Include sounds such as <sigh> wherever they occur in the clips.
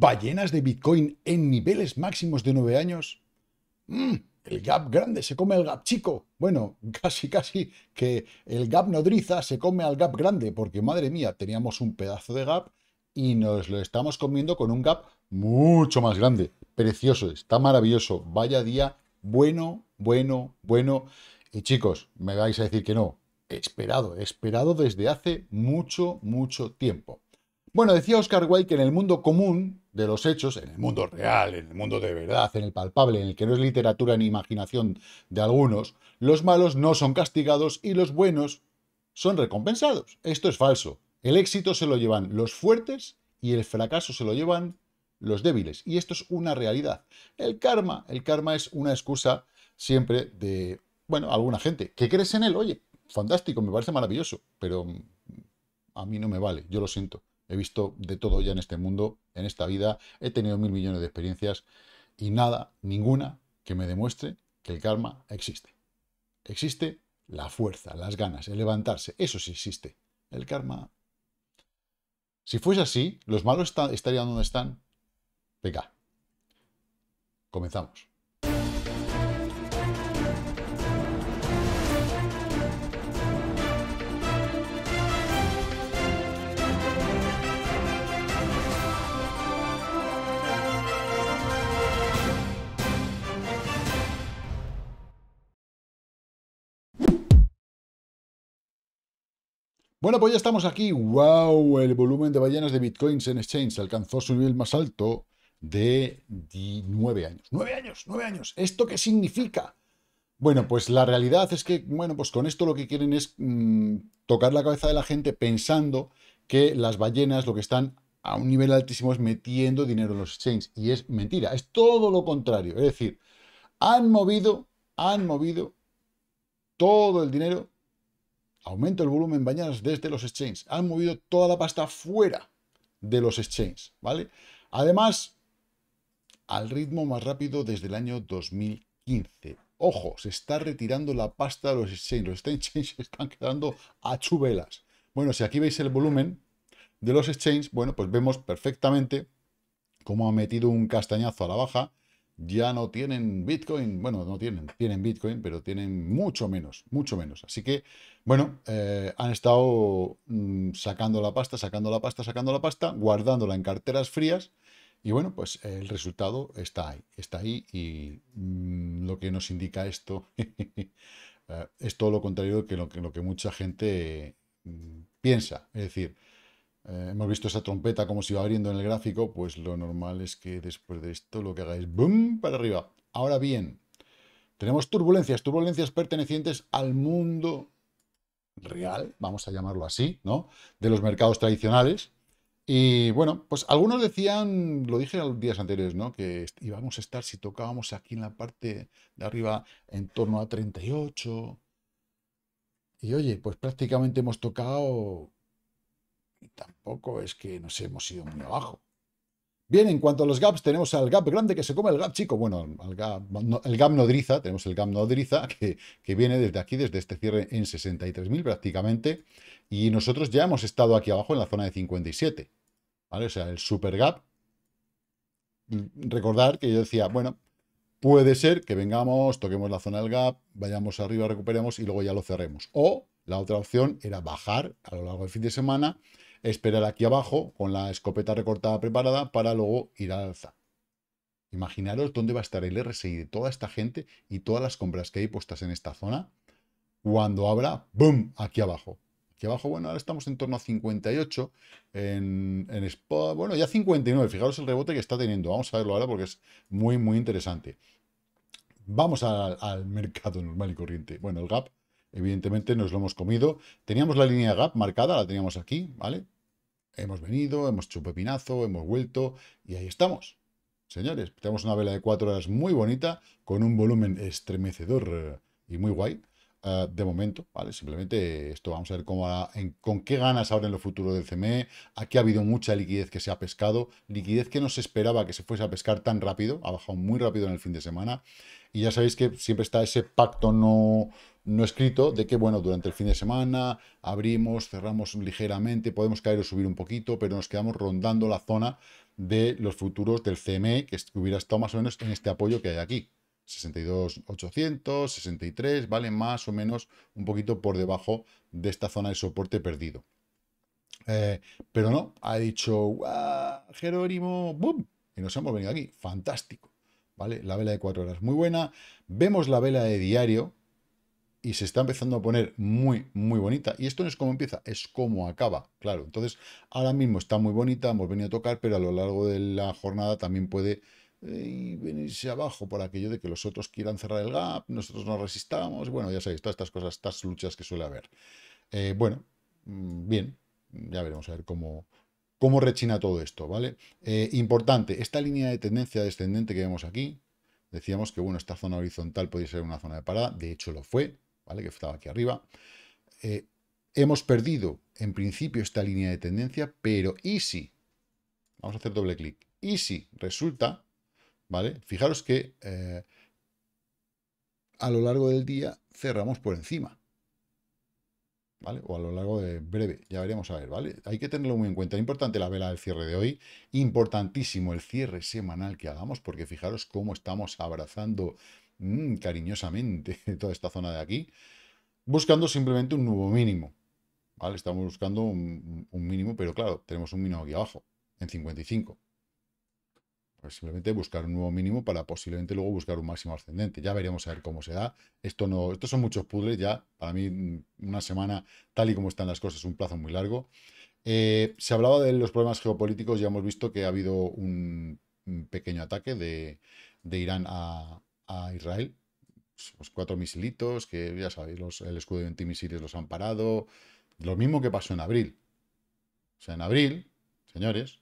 ballenas de Bitcoin en niveles máximos de 9 años? Mm, el gap grande se come al gap chico. Bueno, <laughs> casi casi que el gap nodriza se come al gap grande, porque madre mía, teníamos un pedazo de gap y nos lo estamos comiendo con un gap mucho más grande. Precioso, está maravilloso. Vaya día bueno, bueno, bueno. Y chicos, me vais a decir que no. Esperado, esperado desde hace mucho, mucho tiempo. Bueno, decía Oscar Wilde que en el mundo común de los hechos, en el mundo real, en el mundo de verdad, en el palpable, en el que no es literatura ni imaginación de algunos, los malos no son castigados y los buenos son recompensados. Esto es falso. El éxito se lo llevan los fuertes y el fracaso se lo llevan los débiles. Y esto es una realidad. El karma, el karma es una excusa siempre de, bueno, alguna gente que crees en él, oye, fantástico, me parece maravilloso, pero a mí no me vale, yo lo siento. He visto de todo ya en este mundo, en esta vida. He tenido mil millones de experiencias y nada, ninguna, que me demuestre que el karma existe. Existe la fuerza, las ganas, el levantarse. Eso sí existe. El karma... Si fuese así, los malos estarían donde están. Venga, comenzamos. Bueno, pues ya estamos aquí. ¡Wow! El volumen de ballenas de bitcoins en exchange alcanzó su nivel más alto de nueve años. ¡Nueve años! ¡Nueve años! ¿Esto qué significa? Bueno, pues la realidad es que, bueno, pues con esto lo que quieren es mm, tocar la cabeza de la gente pensando que las ballenas lo que están a un nivel altísimo es metiendo dinero en los exchanges. Y es mentira, es todo lo contrario. Es decir, han movido, han movido todo el dinero Aumento el volumen bañadas desde los exchanges. Han movido toda la pasta fuera de los exchanges, ¿vale? Además, al ritmo más rápido desde el año 2015. Ojo, se está retirando la pasta de los exchanges. Los exchanges <laughs> están quedando a chubelas. Bueno, si aquí veis el volumen de los exchanges, bueno, pues vemos perfectamente cómo ha metido un castañazo a la baja ya no tienen Bitcoin, bueno, no tienen, tienen Bitcoin, pero tienen mucho menos, mucho menos. Así que, bueno, eh, han estado mm, sacando la pasta, sacando la pasta, sacando la pasta, guardándola en carteras frías y bueno, pues el resultado está ahí, está ahí y mm, lo que nos indica esto <laughs> eh, es todo lo contrario que lo que, lo que mucha gente mm, piensa. Es decir, eh, hemos visto esa trompeta como se iba abriendo en el gráfico, pues lo normal es que después de esto lo que haga es boom para arriba. Ahora bien, tenemos turbulencias, turbulencias pertenecientes al mundo real, vamos a llamarlo así, ¿no? De los mercados tradicionales. Y bueno, pues algunos decían, lo dije los días anteriores, ¿no? Que íbamos a estar, si tocábamos aquí en la parte de arriba, en torno a 38. Y oye, pues prácticamente hemos tocado y tampoco es que nos hemos ido muy abajo. Bien, en cuanto a los gaps, tenemos al gap grande que se come el gap chico. Bueno, el gap, nodriza, tenemos el gap nodriza que, que viene desde aquí, desde este cierre en 63.000 prácticamente. Y nosotros ya hemos estado aquí abajo en la zona de 57. ¿Vale? O sea, el super gap. Recordar que yo decía, bueno, puede ser que vengamos, toquemos la zona del gap, vayamos arriba, recuperemos y luego ya lo cerremos. O la otra opción era bajar a lo largo del fin de semana esperar aquí abajo con la escopeta recortada preparada para luego ir al alza. Imaginaros dónde va a estar el RSI de toda esta gente y todas las compras que hay puestas en esta zona cuando abra, ¡boom!, aquí abajo. Aquí abajo, bueno, ahora estamos en torno a 58 en, en spot, bueno, ya 59, fijaros el rebote que está teniendo. Vamos a verlo ahora porque es muy, muy interesante. Vamos al mercado normal y corriente. Bueno, el gap Evidentemente nos lo hemos comido. Teníamos la línea gap marcada, la teníamos aquí, ¿vale? Hemos venido, hemos hecho un pepinazo, hemos vuelto y ahí estamos. Señores, tenemos una vela de cuatro horas muy bonita, con un volumen estremecedor eh, y muy guay. Eh, de momento, ¿vale? Simplemente esto vamos a ver cómo con qué ganas ahora en lo futuro del CME. Aquí ha habido mucha liquidez que se ha pescado, liquidez que no se esperaba que se fuese a pescar tan rápido, ha bajado muy rápido en el fin de semana. Y ya sabéis que siempre está ese pacto no, no escrito de que, bueno, durante el fin de semana abrimos, cerramos ligeramente, podemos caer o subir un poquito, pero nos quedamos rondando la zona de los futuros del CME, que hubiera estado más o menos en este apoyo que hay aquí. 62,800, 63, ¿vale? Más o menos un poquito por debajo de esta zona de soporte perdido. Eh, pero no, ha dicho, Jerónimo, ¡boom! Y nos hemos venido aquí. Fantástico, ¿vale? La vela de cuatro horas muy buena. Vemos la vela de diario, y se está empezando a poner muy, muy bonita. Y esto no es como empieza, es como acaba, claro. Entonces, ahora mismo está muy bonita, hemos venido a tocar, pero a lo largo de la jornada también puede eh, venirse abajo por aquello de que los otros quieran cerrar el gap, nosotros no resistamos, bueno, ya sabéis, todas estas cosas, estas luchas que suele haber. Eh, bueno, mm, bien, ya veremos a ver cómo, cómo rechina todo esto, ¿vale? Eh, importante, esta línea de tendencia descendente que vemos aquí, decíamos que, bueno, esta zona horizontal podía ser una zona de parada, de hecho lo fue, que estaba aquí arriba. Eh, hemos perdido, en principio, esta línea de tendencia, pero y si, vamos a hacer doble clic, y si resulta, ¿vale? Fijaros que eh, a lo largo del día cerramos por encima, ¿vale? O a lo largo de breve, ya veremos a ver, ¿vale? Hay que tenerlo muy en cuenta. Importante la vela del cierre de hoy, importantísimo el cierre semanal que hagamos, porque fijaros cómo estamos abrazando Mm, cariñosamente <laughs> toda esta zona de aquí, buscando simplemente un nuevo mínimo. ¿vale? Estamos buscando un, mínimo, pero claro, tenemos un mínimo aquí abajo, en 55. Pues simplemente buscar un nuevo mínimo para posiblemente luego buscar un máximo ascendente. Ya veremos a ver cómo se da. Esto no, estos son muchos pudres ya. Para mí, mm, una semana, tal y como están las cosas, es un plazo muy largo. Eh, se hablaba de los problemas geopolíticos. Ya hemos visto que ha habido un, pequeño ataque de Irán a, a Israel. Los pues cuatro misilitos, que ya sabéis, los, el escudo de misiles los han parado. Lo mismo que pasó en abril. O sea, en abril, señores,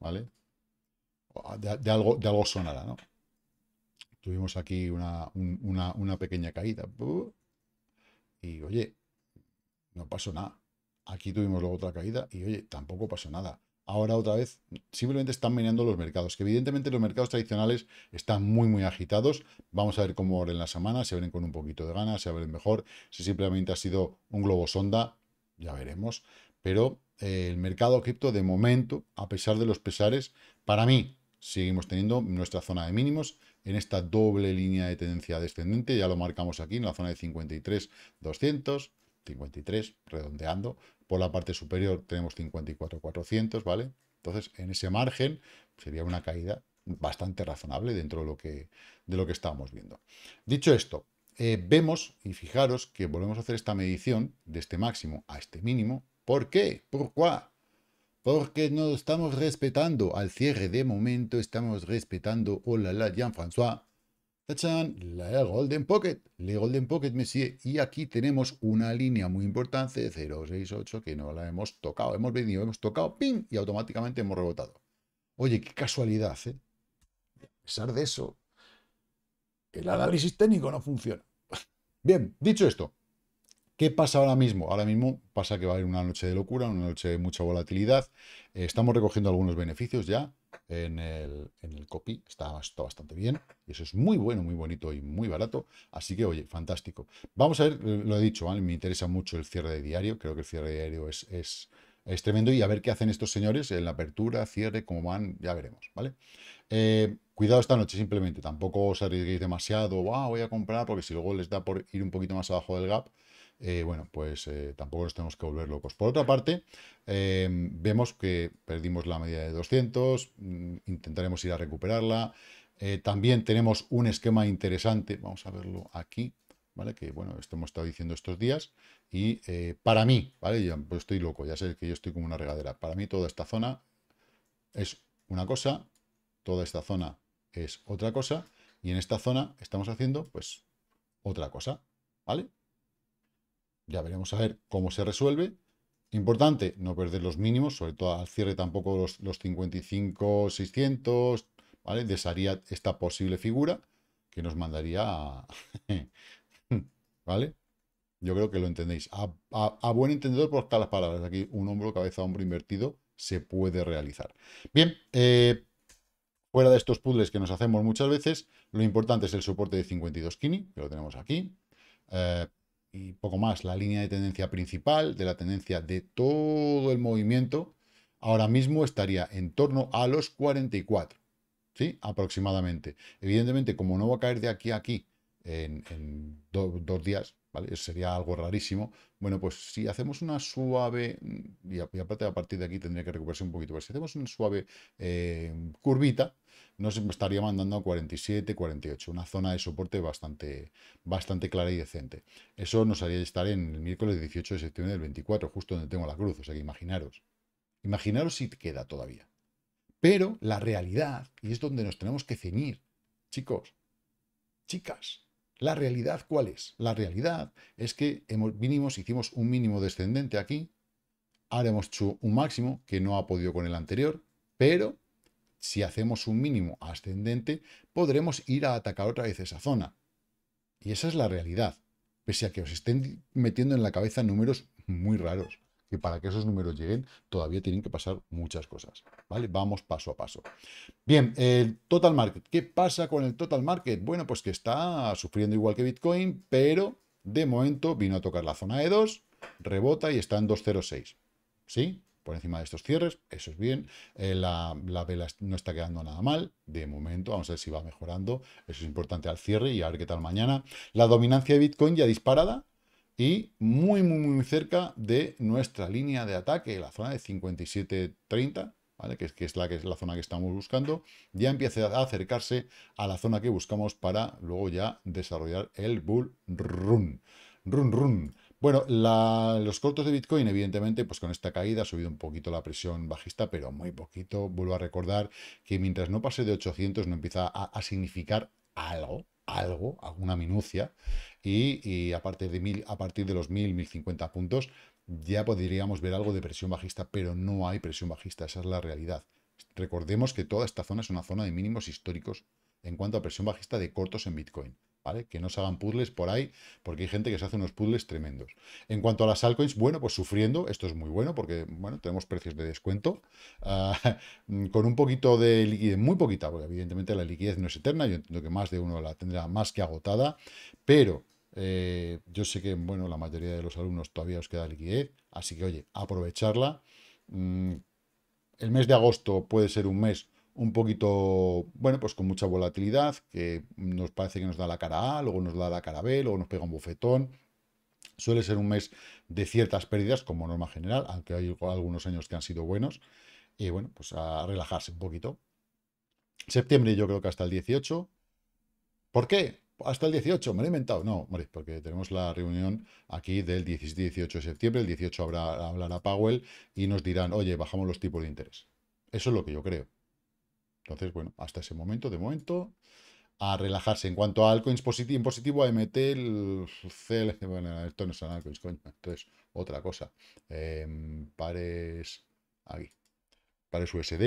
¿vale? Ah, de, algo, de algo sonará, ¿no? Tuvimos aquí una, una, una pequeña caída. Y oye, no pasó nada. Aquí tuvimos luego otra caída y oye, tampoco pasó nada ahora otra vez simplemente están meneando los mercados, que evidentemente los mercados tradicionales están muy muy agitados, vamos a ver cómo abren la semana, se abren con un poquito de ganas, se abren mejor, si simplemente ha sido un globo sonda, ya veremos, pero eh, el mercado cripto de momento, a pesar de los pesares, para mí seguimos teniendo nuestra zona de mínimos en esta doble línea de tendencia descendente, ya lo marcamos aquí en la zona de 53 53 redondeando, por la parte superior tenemos 54,400, ¿vale? Entonces, en ese margen sería una caída bastante razonable dentro de lo que, de lo que estábamos viendo. Dicho esto, eh, vemos y fijaros que volvemos a hacer esta medición de este máximo a este mínimo. ¿Por qué? ¿Por qué? Porque no estamos respetando al cierre de momento, estamos respetando, hola, oh, la, Jean-François, ¡Tachán! La e Golden Pocket, le Golden Pocket, Messier. Y aquí tenemos una línea muy importante, 068, que no la hemos tocado. Hemos venido, hemos tocado, ¡ping! Y automáticamente hemos rebotado. Oye, qué casualidad, ¿eh? A pesar de eso, el análisis técnico no funciona. Bien, dicho esto, ¿Qué pasa ahora mismo? Ahora mismo pasa que va a haber una noche de locura, una noche de mucha volatilidad. Eh, estamos recogiendo algunos beneficios ya en el, copy. Está, bastante bien. Y eso es muy bueno, muy bonito y muy barato. Así que, oye, fantástico. Vamos a ver, eh, lo he dicho, ¿vale? me interesa mucho el cierre de diario. Creo que el cierre de diario es, tremendo. Y a ver qué hacen estos señores en la apertura, cierre, cómo van, ya veremos, ¿vale? Eh, cuidado esta noche, simplemente. Tampoco os arriesguéis demasiado. voy a comprar porque si luego les da por ir un poquito más abajo del gap eh, bueno, pues eh, tampoco nos tenemos que volver locos. Por otra parte, em, vemos que perdimos la media de 200, mm, intentaremos ir a recuperarla. Eh, también tenemos un esquema interesante, vamos a verlo aquí, ¿vale? Que, bueno, esto hemos estado diciendo estos días. Y para mí, ¿vale? Yo pues, estoy loco, ya sé que yo estoy como una regadera. Para mí toda esta zona es una cosa, toda esta zona es otra cosa, y en esta zona estamos haciendo, pues, otra cosa, ¿vale? Ya veremos a ver cómo se resuelve. Importante, no perder los mínimos, sobre todo al cierre tampoco los, 55, 600, ¿vale? Desharía esta posible figura que nos mandaría a... <laughs> ¿Vale? Yo creo que lo entendéis. A, buen entendedor por las palabras. Aquí un hombro, cabeza, hombro invertido se puede realizar. Bien, eh, fuera de estos puzzles que nos hacemos muchas veces, lo importante es el soporte de 52 Kini, que lo tenemos aquí. Eh, y poco más, la línea de tendencia principal, de la tendencia de todo el movimiento, ahora mismo estaría en torno a los 44, ¿sí? Aproximadamente. Evidentemente, como no va a caer de aquí a aquí en, dos días, sería algo rarísimo. Bueno, pues si hacemos una suave, mm, y aparte a partir de aquí tendría que recuperarse un poquito, pero si hacemos una suave eh, curvita, nos estaría mandando a 47, 48, una zona de soporte bastante, bastante clara y decente. Eso nos haría estar en el miércoles 18 de septiembre del 24, justo donde tengo la cruz, o sea que imaginaros. Imaginaros si queda todavía. Pero la realidad, y es donde nos tenemos que ceñir, chicos, chicas, ¿La realidad cuál es? La realidad es que hemos, vinimos, hicimos un mínimo descendente aquí, haremos un máximo que no ha podido con el anterior, pero si hacemos un mínimo ascendente, podremos ir a atacar otra vez esa zona. Y esa es la realidad, pese a que os estén metiendo en la cabeza números muy raros. Y para que esos números lleguen todavía tienen que pasar muchas cosas. ¿Vale? Vamos paso a paso. Bien, el total market. ¿Qué pasa con el total market? Bueno, pues que está sufriendo igual que Bitcoin, pero de momento vino a tocar la zona de 2, rebota y está en 206. ¿Sí? Por encima de estos cierres, eso es bien. Eh, la, la, vela no está quedando nada mal, de momento. Vamos a ver si va mejorando. Eso es importante al cierre y a ver qué tal mañana. La dominancia de Bitcoin ya disparada, y muy, muy, muy cerca de nuestra línea de ataque, la zona de 57.30, ¿vale? que, es, que, es la, que es la zona que estamos buscando, ya empieza a acercarse a la zona que buscamos para luego ya desarrollar el bull run. Run, run. Bueno, los cortos de Bitcoin, evidentemente, pues con esta caída ha subido un poquito la presión bajista, pero muy poquito. Vuelvo a recordar que mientras no pase de 800 no empieza a significar algo, algo, alguna minucia, y, a, partir de mil, a partir de los 1000, 1050 puntos ya podríamos ver algo de presión bajista, pero no hay presión bajista, esa es la realidad. Recordemos que toda esta zona es una zona de mínimos históricos en cuanto a presión bajista de cortos en Bitcoin. Que no se hagan puzzles por ahí, porque hay gente que se hace unos puzzles tremendos. En cuanto a las altcoins, bueno, pues sufriendo, esto es muy bueno, porque, bueno, tenemos precios de descuento, <laughs> ah, con un poquito de liquidez, muy poquita, porque evidentemente la liquidez no es eterna, yo entiendo que más de uno la tendrá más que agotada, pero... Eh, yo sé que, bueno, la mayoría de los alumnos todavía os queda liquidez, así que, oye, aprovecharla. Mm, el mes de agosto puede ser un mes un poquito, bueno, pues con mucha volatilidad, que nos parece que nos da la cara A, luego nos da la cara B, luego nos pega un bofetón. Suele ser un mes de ciertas pérdidas, como norma general, aunque hay algunos años que han sido buenos. Y bueno, pues a relajarse un poquito. Septiembre yo creo que hasta el 18. ¿Por qué? Hasta el 18, me lo he inventado. No, porque tenemos la reunión aquí del 17 18 de septiembre. El 18 habrá, hablará Powell y nos dirán, oye, bajamos los tipos de interés. Eso es lo que yo creo. Entonces, bueno, hasta ese momento, de momento, a relajarse. En cuanto a altcoins positivo, a positivo, el CL, bueno, esto no es altcoins, coño, esto es otra cosa. Em, pares, aquí, pares USD,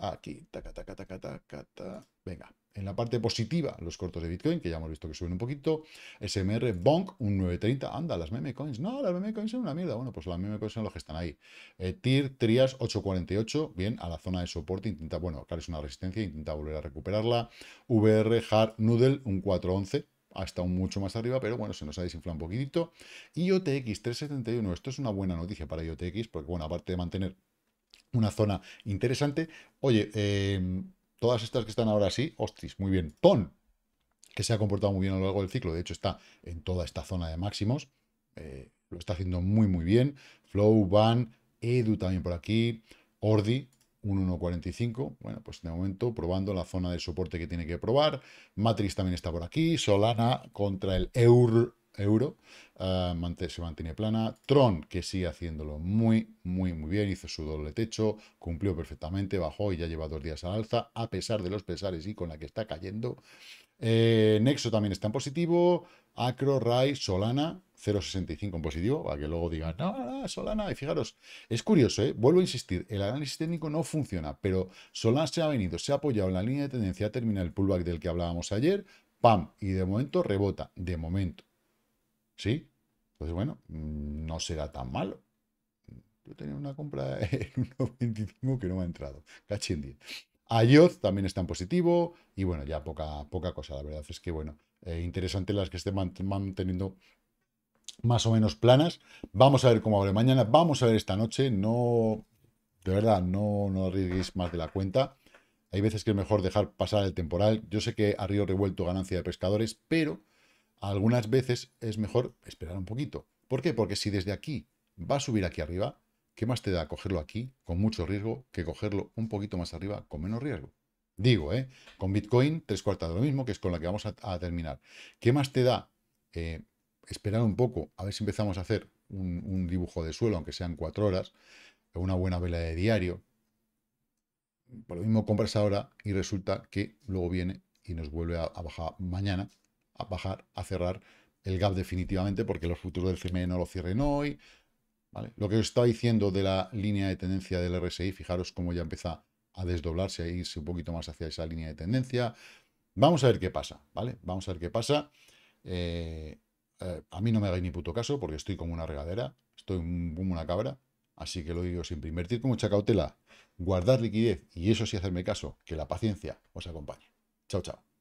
aquí, taca, taca, taca, taca, taca, venga, en la parte positiva los cortos de Bitcoin, que ya hemos visto que suben un poquito. SMR, Bonk, un 930. Anda, las meme coins. No, las meme coins son una mierda. Bueno, pues las meme coins son los que están ahí. Eh, TIR, Trias, 848. Bien, a la zona de soporte. Intenta, bueno, claro, es una resistencia. Intenta volver a recuperarla. VR, Hard, Noodle, un 411 Ha estado mucho más arriba, pero bueno, se nos ha desinflado un poquitito. IOTX 371, esto es una buena noticia para IOTX, porque bueno, aparte de mantener una zona interesante, oye, eh, Todas estas que están ahora sí, hostis, muy bien. TON, que se ha comportado muy bien a lo largo del ciclo, de hecho está en toda esta zona de máximos, eh, lo está haciendo muy muy bien. Flow, Van, Edu también por aquí, Ordi, 1.45, bueno, pues de momento probando la zona de soporte que tiene que probar. Matrix también está por aquí, Solana contra el EUR euro, ah, se mantiene plana. Tron, que sigue haciéndolo muy, muy, muy bien, hizo su doble techo, cumplió perfectamente, bajó y ya lleva dos días al alza, a pesar de los pesares y con la que está cayendo. Eh, Nexo también está en positivo, Acro, Rai, Solana, 0,65 en positivo, para que luego digan, no, no, Solana, y fijaros, es curioso, ¿eh? vuelvo a insistir, el análisis técnico no funciona, pero Solana se ha venido, se ha apoyado en la línea de tendencia, termina el pullback del que hablábamos ayer, pam, y de momento rebota, de momento, ¿Sí? Entonces, bueno, mm, no será tan malo. Yo tenía una compra <laughs> en 1.25 que no me ha entrado. Cachín 10. también está en positivo. Y bueno, ya poca, poca cosa. La verdad es que, bueno, eh, interesante las que estén manteniendo más o menos planas. Vamos a ver cómo abre mañana. Vamos a ver esta noche. No, de verdad, no, no arriesguéis más de la cuenta. Hay veces que es mejor dejar pasar el temporal. Yo sé que ha río revuelto ganancia de pescadores, pero algunas veces es mejor esperar un poquito. ¿Por qué? Porque si desde aquí va a subir aquí arriba, ¿qué más te da cogerlo aquí con mucho riesgo que cogerlo un poquito más arriba con menos riesgo? Digo, ¿eh? con Bitcoin, tres cuartas de lo mismo, que es con la que vamos a, terminar. ¿Qué más te da eh, esperar un poco, a ver si empezamos a hacer un, dibujo de suelo, aunque sean cuatro horas, una buena vela de diario? Por lo mismo compras ahora y resulta que luego viene y nos vuelve a, a bajar mañana a bajar, a cerrar el gap definitivamente porque los futuros del CME no lo cierren hoy. ¿vale? Lo que os estaba diciendo de la línea de tendencia del RSI, fijaros cómo ya empieza a desdoblarse, a irse un poquito más hacia esa línea de tendencia. Vamos a ver qué pasa, ¿vale? Vamos a ver qué pasa. Eh, eh, a mí no me hagáis ni puto caso porque estoy como una regadera, estoy como una cabra, así que lo digo siempre, invertir con mucha cautela, guardar liquidez y eso sí hacerme caso, que la paciencia os acompañe. Chao, chao.